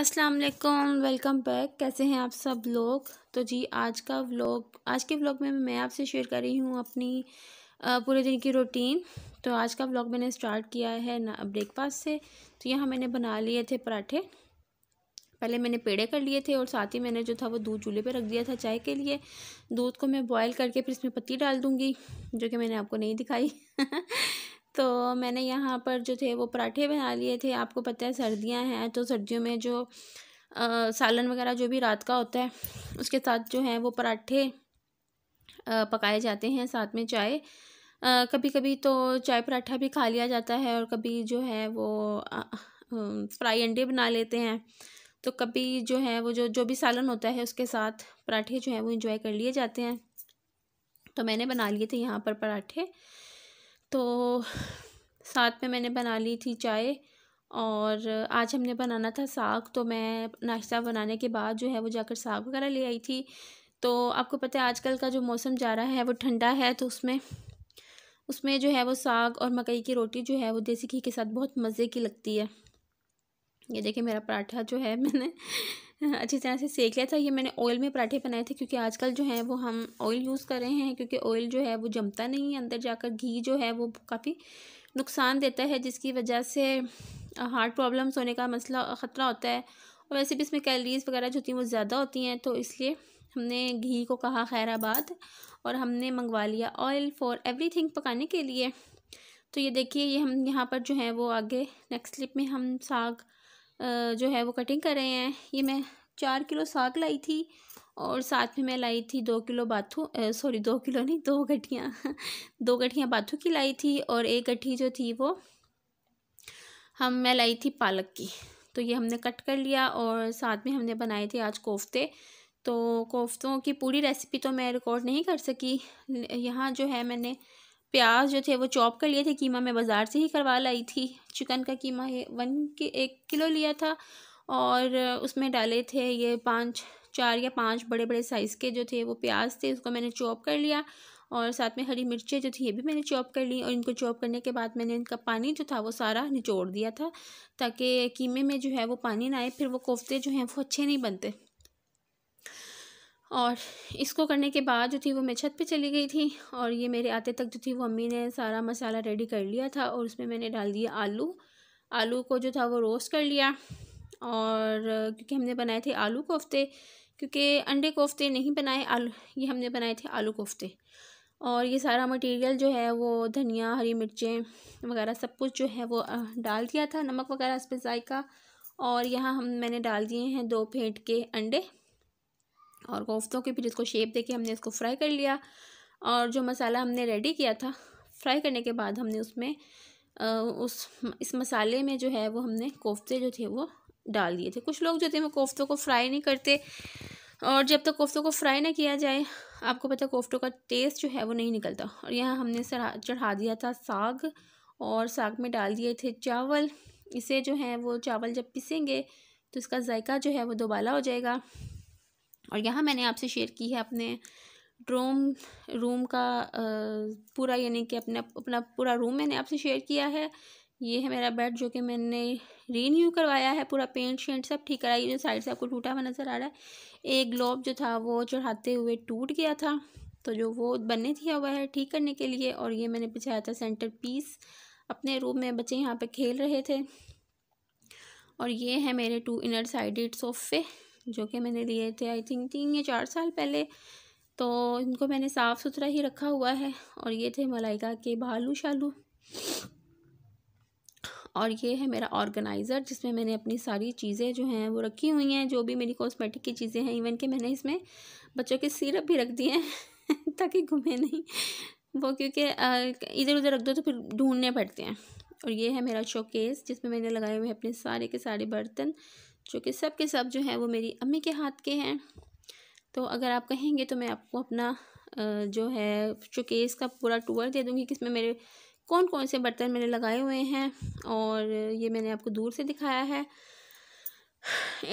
अस्सलाम वालेकुम welcome back कैसे हैं आप सब लोग तो जी आज का व्लॉग आज के व्लॉग में मैं आपसे शेयर कर रही हूँ अपनी पूरे दिन की रूटीन तो आज का व्लॉग मैंने स्टार्ट किया है ना ब्रेकफास्ट से तो यहाँ मैंने बना लिए थे पराठे पहले मैंने पेड़े कर लिए थे और साथ ही मैंने जो था वो दूध चूल्हे पे रख दिया था चाय के लिए दूध को मैं बॉयल करके फिर इसमें पत्ती डाल दूँगी जो कि मैंने आपको नहीं दिखाई तो मैंने यहाँ पर जो थे वो पराठे बना लिए थे आपको पता है सर्दियाँ हैं तो सर्दियों में जो आ, सालन वगैरह जो भी रात का होता है उसके साथ जो है वो पराठे पकाए जाते हैं साथ में चाय आ, कभी कभी तो चाय पराठा भी खा लिया जाता है और कभी जो है वो फ्राई अंडे बना लेते हैं तो कभी जो है वो जो जो भी सालन होता है उसके साथ पराठे जो है वो इंजॉय कर लिए जाते हैं तो मैंने बना लिए थे यहाँ पर पराठे तो साथ में मैंने बना ली थी चाय और आज हमने बनाना था साग तो मैं नाश्ता बनाने के बाद जो है वो जाकर साग वगैरह ले आई थी तो आपको पता है आजकल का जो मौसम जा रहा है वो ठंडा है तो उसमें उसमें जो है वो साग और मकई की रोटी जो है वो देसी घी के साथ बहुत मज़े की लगती है ये देखिए मेरा पराठा जो है मैंने अच्छी तरह से सेक लिया था ये मैंने ऑयल में पराठे बनाए थे क्योंकि आजकल जो है वो हम ऑयल यूज़ कर रहे हैं क्योंकि ऑयल जो है वो जमता नहीं है अंदर जाकर घी जो है वो काफ़ी नुकसान देता है जिसकी वजह से हार्ट प्रॉब्लम्स होने का मसला ख़तरा होता है और वैसे भी इसमें कैलरीज़ वगैरह जो होती हैं वो ज़्यादा होती हैं तो इसलिए हमने घी को कहा खैराबाद और हमने मंगवा लिया ऑयल फॉर थिंग पकाने के लिए तो ये देखिए ये हम यहाँ पर जो है वो आगे नेक्स्ट स्लिप में हम साग जो है वो कटिंग कर रहे हैं ये मैं चार किलो साग लाई थी और साथ में मैं लाई थी दो किलो बाथू सॉरी दो किलो नहीं दो गठियाँ दो गठियाँ बाथू की लाई थी और एक गठी जो थी वो हम मैं लाई थी पालक की तो ये हमने कट कर लिया और साथ में हमने बनाए थे आज कोफ्ते तो कोफ्तों की पूरी रेसिपी तो मैं रिकॉर्ड नहीं कर सकी यहाँ जो है मैंने प्याज जो थे वो चॉप कर लिए थे कीमा मैं बाज़ार से ही करवा लाई थी चिकन का कीमा ये वन के एक किलो लिया था और उसमें डाले थे ये पाँच चार या पाँच बड़े बड़े साइज़ के जो थे वो प्याज थे उसको मैंने चॉप कर लिया और साथ में हरी मिर्चें जो थी ये भी मैंने चॉप कर ली और इनको चॉप करने के बाद मैंने इनका पानी जो था वो सारा निचोड़ दिया था ताकि कीमे में जो है वो पानी ना आए फिर वो कोफ्ते जो हैं वो अच्छे नहीं बनते और इसको करने के बाद जो थी वो मैं छत पे चली गई थी और ये मेरे आते तक जो थी वो अम्मी ने सारा मसाला रेडी कर लिया था और उसमें मैंने डाल दिया आलू आलू को जो था वो रोस्ट कर लिया और क्योंकि हमने बनाए थे आलू कोफ्ते क्योंकि अंडे कोफ्ते नहीं बनाए आलू ये हमने बनाए थे आलू कोफ्ते और ये सारा मटेरियल जो है वो धनिया हरी मिर्चें वगैरह सब कुछ जो है वो डाल दिया था नमक वगैरह इस पर जायका और यहाँ हम मैंने डाल दिए हैं दो फेंट के अंडे और कोफ्तों के फिर इसको शेप देके हमने इसको फ्राई कर लिया और जो मसाला हमने रेडी किया था फ्राई करने के बाद हमने उसमें उस इस मसाले में जो है वो हमने कोफ्ते जो थे वो डाल दिए थे कुछ लोग जो थे वो कोफ्तों को फ्राई नहीं करते और जब तक तो कोफ्तों को फ्राई ना किया जाए आपको पता कोफ्तों का टेस्ट जो है वो नहीं निकलता और यहाँ हमने चढ़ा दिया था साग और साग में डाल दिए थे चावल इसे जो है वो चावल जब पिसेंगे तो इसका जायका जो है वो दोबाला हो जाएगा और यहाँ मैंने आपसे शेयर की है अपने ड्रोम रूम का पूरा यानी कि अपना अपना पूरा रूम मैंने आपसे शेयर किया है ये है मेरा बेड जो कि मैंने रीन्यू करवाया है पूरा पेंट शेंट सब ठीक कराया जो साइड से आपको टूटा हुआ नज़र आ रहा है एक ग्लोब जो था वो चढ़ाते हुए टूट गया था तो जो वो बनने दिया हुआ है ठीक करने के लिए और ये मैंने बिछाया था सेंटर पीस अपने रूम में बच्चे यहाँ पर खेल रहे थे और ये है मेरे टू इनर साइडेड सोफ़े जो कि मैंने लिए थे आई थिंक तीन या चार साल पहले तो इनको मैंने साफ़ सुथरा ही रखा हुआ है और ये थे मलाइका के भालू शालू और ये है मेरा ऑर्गेनाइज़र जिसमें मैंने अपनी सारी चीज़ें जो हैं वो रखी हुई हैं जो भी मेरी कॉस्मेटिक की चीज़ें हैं इवन कि मैंने इसमें बच्चों के सिरप भी रख दिए हैं ताकि घूमे नहीं वो क्योंकि इधर उधर रख दो तो फिर ढूंढने पड़ते हैं और ये है मेरा शोकेस जिसमें मैंने लगाए हुए हैं अपने सारे के सारे बर्तन जो कि सब के सब जो है वो मेरी अम्मी के हाथ के हैं तो अगर आप कहेंगे तो मैं आपको अपना जो है चूँकि इसका पूरा टूर दे दूँगी किसमें मेरे कौन कौन से बर्तन मैंने लगाए हुए हैं और ये मैंने आपको दूर से दिखाया है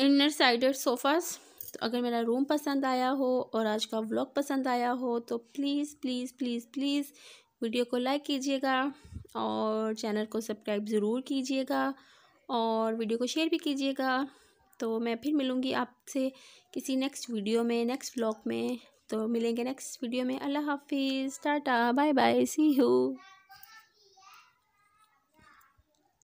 इनर साइडेड सोफ़ास तो अगर मेरा रूम पसंद आया हो और आज का व्लॉग पसंद आया हो तो please please please please video को लाइक कीजिएगा और चैनल को सब्सक्राइब ज़रूर कीजिएगा और वीडियो को शेयर भी कीजिएगा तो मैं फिर मिलूँगी आपसे किसी नेक्स्ट वीडियो में नेक्स्ट व्लॉग में तो मिलेंगे नेक्स्ट वीडियो में अल्लाह हाफिज़ tata bye bye see you